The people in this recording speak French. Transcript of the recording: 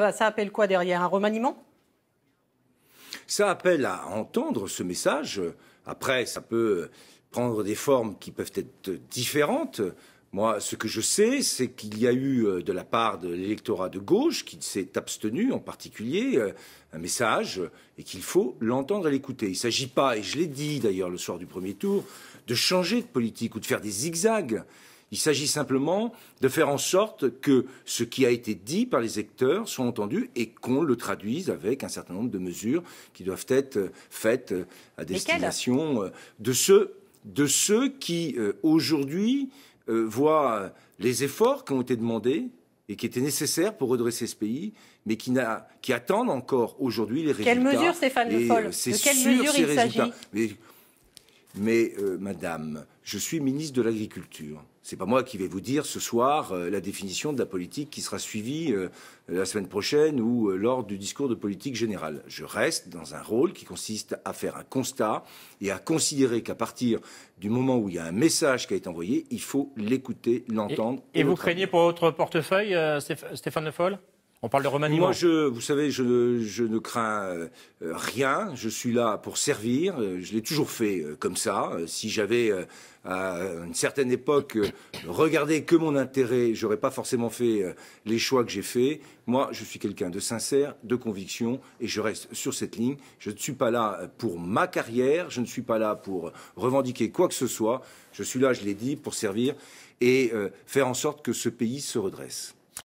Euh, ça appelle quoi derrière Un remaniement Ça appelle à entendre ce message. Après, ça peut prendre des formes qui peuvent être différentes. Moi, ce que je sais, c'est qu'il y a eu euh, de la part de l'électorat de gauche, qui s'est abstenu en particulier, euh, un message et qu'il faut l'entendre et l'écouter. Il ne s'agit pas, et je l'ai dit d'ailleurs le soir du premier tour, de changer de politique ou de faire des zigzags. Il s'agit simplement de faire en sorte que ce qui a été dit par les acteurs soit entendu et qu'on le traduise avec un certain nombre de mesures qui doivent être faites euh, à destination euh, de ceux, de ceux qui, euh, aujourd'hui, voient les efforts qui ont été demandés et qui étaient nécessaires pour redresser ce pays, mais qui, qui attendent encore aujourd'hui les résultats. Quelles mesures, Stéphane Le Foll De quelles mesures il s'agit mais euh, madame, je suis ministre de l'Agriculture. Ce n'est pas moi qui vais vous dire ce soir euh, la définition de la politique qui sera suivie euh, la semaine prochaine ou lors du discours de politique générale. Je reste dans un rôle qui consiste à faire un constat et à considérer qu'à partir du moment où il y a un message qui a été envoyé, il faut l'écouter, l'entendre. Et, et, vous craignez pour votre portefeuille, Stéphane Le Foll on parle de remaniement. Moi, je, vous savez, je ne, crains euh, rien. Je suis là pour servir. Euh, je l'ai toujours fait euh, comme ça. Si j'avais à une certaine époque regardé que mon intérêt, n'aurais pas forcément fait les choix que j'ai faits. Moi, je suis quelqu'un de sincère, de conviction, et je reste sur cette ligne. Je ne suis pas là pour ma carrière. Je ne suis pas là pour revendiquer quoi que ce soit. Je suis là, je l'ai dit, pour servir et faire en sorte que ce pays se redresse.